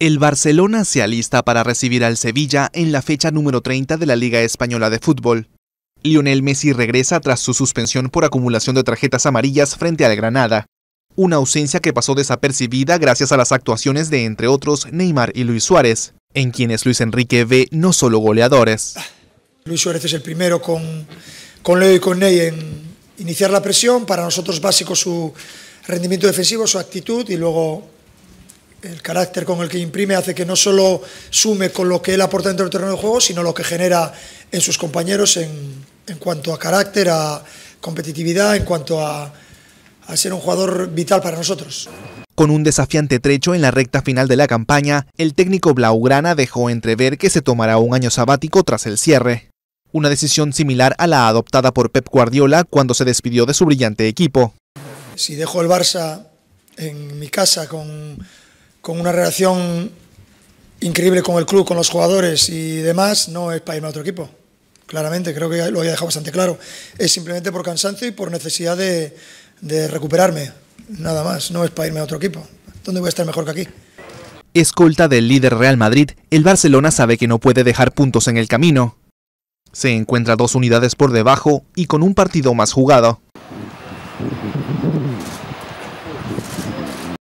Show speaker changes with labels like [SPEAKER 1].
[SPEAKER 1] El Barcelona se alista para recibir al Sevilla en la fecha número 30 de la Liga Española de Fútbol. Lionel Messi regresa tras su suspensión por acumulación de tarjetas amarillas frente al Granada, una ausencia que pasó desapercibida gracias a las actuaciones de, entre otros, Neymar y Luis Suárez, en quienes Luis Enrique ve no solo goleadores.
[SPEAKER 2] Luis Suárez es el primero con, con Leo y con Ney en iniciar la presión, para nosotros básico su rendimiento defensivo, su actitud y luego el carácter con el que imprime hace que no solo sume con lo que él aporta dentro del terreno de juego, sino lo que genera en sus compañeros en, cuanto a carácter, a competitividad, en cuanto a, a ser un jugador vital para nosotros.
[SPEAKER 1] Con un desafiante trecho en la recta final de la campaña, el técnico Blaugrana dejó entrever que se tomará un año sabático tras el cierre. Una decisión similar a la adoptada por Pep Guardiola cuando se despidió de su brillante equipo.
[SPEAKER 2] Si dejo el Barça en mi casa con con una relación increíble con el club, con los jugadores y demás, no es para irme a otro equipo. Claramente, creo que lo había dejado bastante claro. Es simplemente por cansancio y por necesidad de, recuperarme. Nada más, no es para irme a otro equipo. ¿Dónde voy a estar mejor que aquí?
[SPEAKER 1] Escolta del líder Real Madrid, el Barcelona sabe que no puede dejar puntos en el camino. Se encuentra dos unidades por debajo y con un partido más jugado.